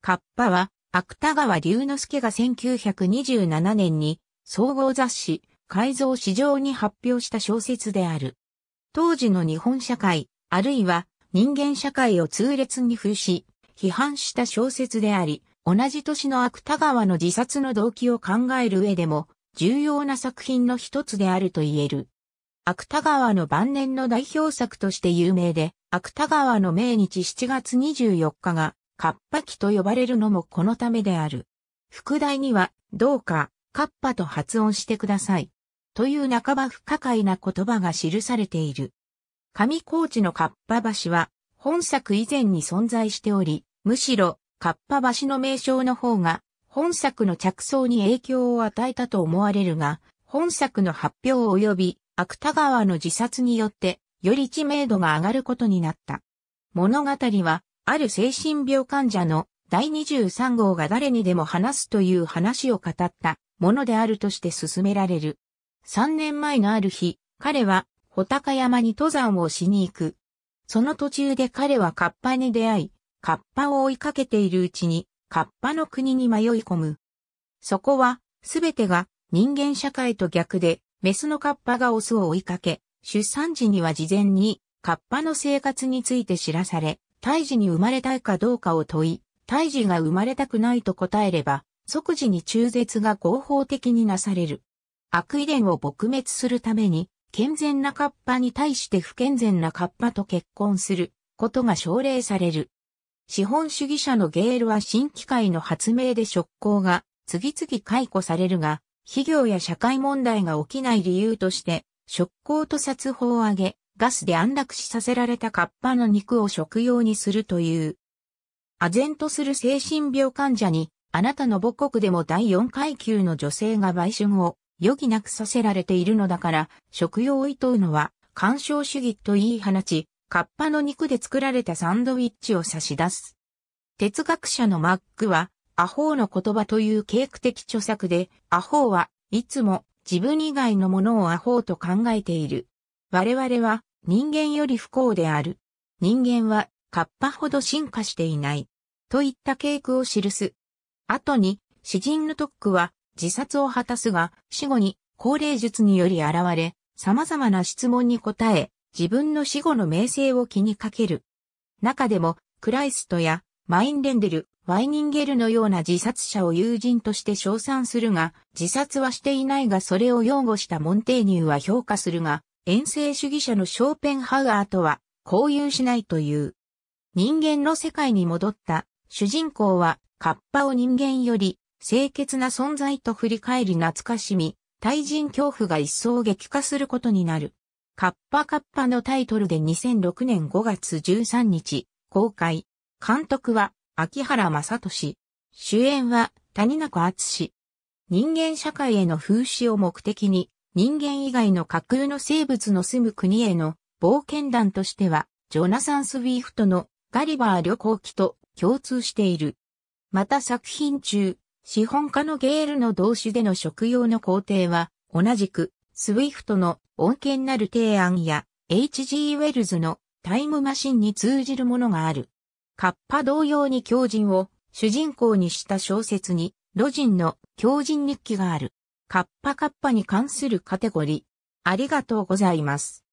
カッパは、芥川龍之介が1927年に、総合雑誌、改造市場に発表した小説である。当時の日本社会、あるいは人間社会を痛烈に封し、批判した小説であり、同じ年の芥川の自殺の動機を考える上でも、重要な作品の一つであると言える。芥川の晩年の代表作として有名で、芥川の命日7月24日がカッパ期と呼ばれるのもこのためである。副題には、どうか、カッパと発音してください。という半ば不可解な言葉が記されている。上高地のカッパ橋は、本作以前に存在しており、むしろ、カッパ橋の名称の方が、本作の着想に影響を与えたと思われるが、本作の発表及び、芥川の自殺によって、より知名度が上がることになった。物語は、ある精神病患者の第23号が誰にでも話すという話を語ったものであるとして進められる。3年前のある日、彼は穂高山に登山をしに行く。その途中で彼はカッパに出会い、カッパを追いかけているうちに、カッパの国に迷い込む。そこは、すべてが人間社会と逆で、メスのカッパがオスを追いかけ、出産時には事前にカッパの生活について知らされ、胎児に生まれたいかどうかを問い、胎児が生まれたくないと答えれば、即時に中絶が合法的になされる。悪遺伝を撲滅するために、健全なカッパに対して不健全なカッパと結婚することが奨励される。資本主義者のゲールは新機械の発明で職工が次々解雇されるが、企業や社会問題が起きない理由として、職工と殺法を挙げ、ガスで安楽死させられたカッパの肉を食用にするという。唖然とする精神病患者に、あなたの母国でも第4階級の女性が売春を余儀なくさせられているのだから、食用を厭うのは、干渉主義と言い放ち、カッパの肉で作られたサンドイッチを差し出す。哲学者のマックは、アホーの言葉という警句的著作で、アホーはいつも自分以外のものをアホーと考えている。我々は人間より不幸である。人間はカッパほど進化していない。といった傾向を記す。後に、詩人のトックは自殺を果たすが、死後に高齢術により現れ、様々な質問に答え、自分の死後の名声を気にかける。中でも、クライストやマインレンデル、ワイニンゲルのような自殺者を友人として称賛するが、自殺はしていないがそれを擁護したモンテーニューは評価するが、遠征主義者のショーペンハウアーとは交友しないという。人間の世界に戻った主人公はカッパを人間より清潔な存在と振り返り懐かしみ、対人恐怖が一層激化することになる。カッパカッパのタイトルで2006年5月13日公開。監督は秋原正俊。主演は谷中厚人間社会への風刺を目的に人間以外の架空の生物の住む国への冒険団としては、ジョナサン・スウィフトのガリバー旅行記と共通している。また作品中、資本家のゲールの動詞での食用の工程は、同じく、スウィフトの恩恵なる提案や、H.G. ウェルズのタイムマシンに通じるものがある。カッパ同様に狂人を主人公にした小説に、ロジンの狂人日記がある。カッパカッパに関するカテゴリー。ありがとうございます。